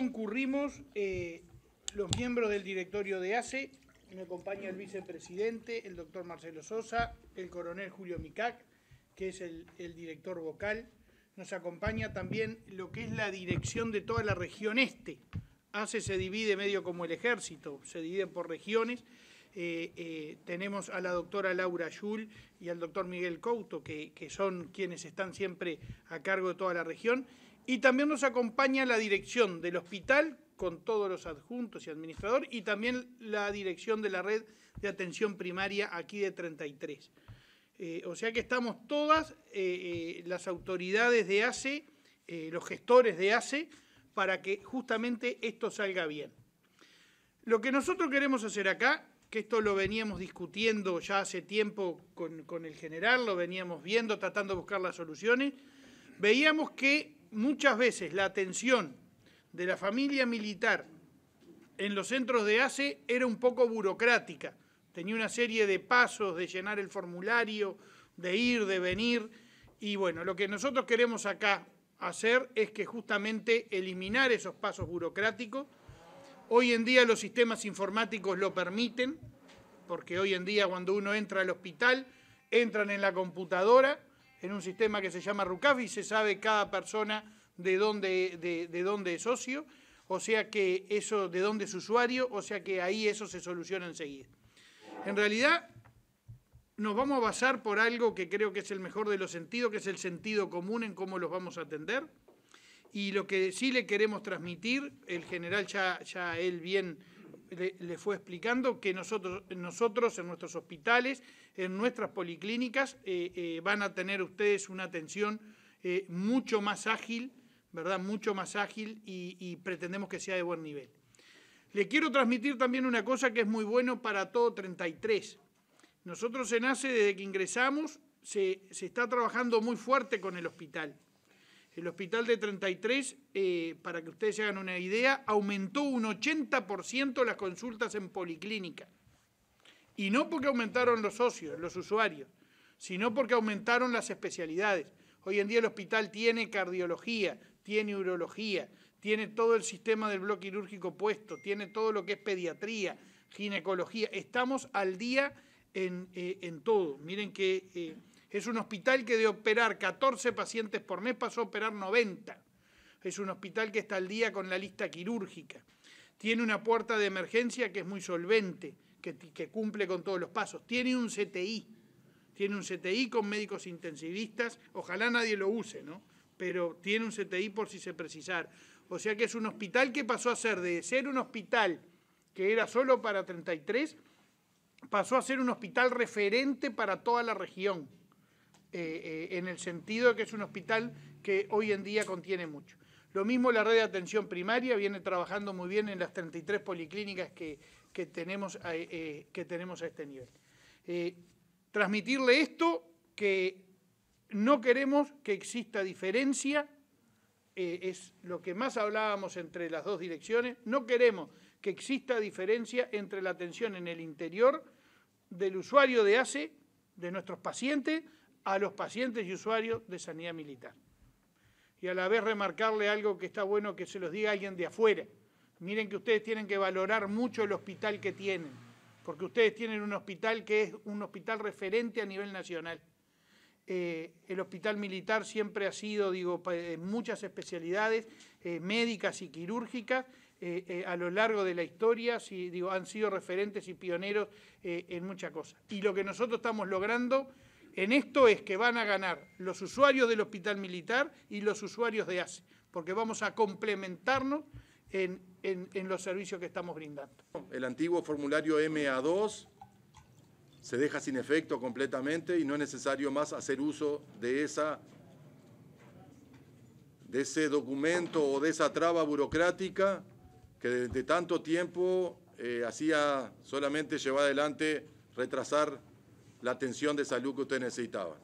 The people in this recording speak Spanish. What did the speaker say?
concurrimos eh, los miembros del directorio de ACE, me acompaña el vicepresidente, el doctor Marcelo Sosa, el coronel Julio Micac, que es el, el director vocal, nos acompaña también lo que es la dirección de toda la región este. ACE se divide medio como el ejército, se divide por regiones eh, eh, tenemos a la doctora Laura Yul y al doctor Miguel Couto, que, son quienes están siempre a cargo de toda la región. Y también nos acompaña la dirección del hospital con todos los adjuntos y administrador y también la dirección de la red de atención primaria aquí de 33. Eh, o sea que estamos todas las autoridades de ACE, los gestores de ACE, para que justamente esto salga bien. Lo que nosotros queremos hacer acá que esto lo veníamos discutiendo ya hace tiempo con, el general, lo veníamos viendo, tratando de buscar las soluciones, veíamos que muchas veces la atención de la familia militar en los centros de ACE era un poco burocrática. Tenía una serie de pasos, de llenar el formulario, de ir, de venir. Y bueno, lo que nosotros queremos acá hacer es que justamente eliminar esos pasos burocráticos Hoy en día los sistemas informáticos lo permiten, porque hoy en día cuando uno entra al hospital, entran en la computadora, en un sistema que se llama RUCAF y se sabe cada persona de dónde, de dónde es socio, o sea que eso, de dónde es usuario, o sea que ahí eso se soluciona enseguida. En realidad, nos vamos a basar por algo que creo que es el mejor de los sentidos, que es el sentido común en cómo los vamos a atender. Y lo que sí le queremos transmitir, el general ya, él bien le, fue explicando, que nosotros, nosotros en nuestros hospitales, en nuestras policlínicas, eh, eh, van a tener ustedes una atención eh, mucho más ágil, ¿verdad? Mucho más ágil y, pretendemos que sea de buen nivel. Le quiero transmitir también una cosa que es muy bueno para todo 33. Nosotros en ACE, desde que ingresamos, se, se, está trabajando muy fuerte con el hospital. El hospital de 33, eh, para que ustedes se hagan una idea, aumentó un 80% las consultas en policlínica. Y no porque aumentaron los socios, los usuarios, sino porque aumentaron las especialidades. Hoy en día el hospital tiene cardiología, tiene urología, tiene todo el sistema del bloque quirúrgico puesto, tiene todo lo que es pediatría, ginecología. Estamos al día en, eh, todo. Miren que... Eh, es un hospital que de operar 14 pacientes por mes pasó a operar 90. Es un hospital que está al día con la lista quirúrgica. Tiene una puerta de emergencia que es muy solvente, que, cumple con todos los pasos. Tiene un CTI. Tiene un CTI con médicos intensivistas. Ojalá nadie lo use, ¿no? Pero tiene un CTI por si se precisar. O sea que es un hospital que pasó a ser de ser un hospital que era solo para 33, pasó a ser un hospital referente para toda la región eh, eh, en el sentido de que es un hospital que hoy en día contiene mucho. Lo mismo la red de atención primaria viene trabajando muy bien en las 33 policlínicas que, que, tenemos, eh, que tenemos a este nivel. transmitirle esto, que no queremos que exista diferencia, es lo que más hablábamos entre las dos direcciones, no queremos que exista diferencia entre la atención en el interior del usuario de ACE, de nuestros pacientes, a los pacientes y usuarios de sanidad militar. Y a la vez remarcarle algo que está bueno que se los diga alguien de afuera. Miren que ustedes tienen que valorar mucho el hospital que tienen, porque ustedes tienen un hospital que es un hospital referente a nivel nacional. Eh, el hospital militar siempre ha sido, digo, en eh, muchas especialidades eh, médicas y quirúrgicas, a lo largo de la historia si, digo, han sido referentes y pioneros en muchas cosas. Y lo que nosotros estamos logrando en esto es que van a ganar los usuarios del hospital militar y los usuarios de ASE, porque vamos a complementarnos en, los servicios que estamos brindando. El antiguo formulario MA2 se deja sin efecto completamente y no es necesario más hacer uso de, esa, de ese documento o de esa traba burocrática que desde tanto tiempo eh, hacía solamente llevar adelante, retrasar la atención de salud que usted necesitaba.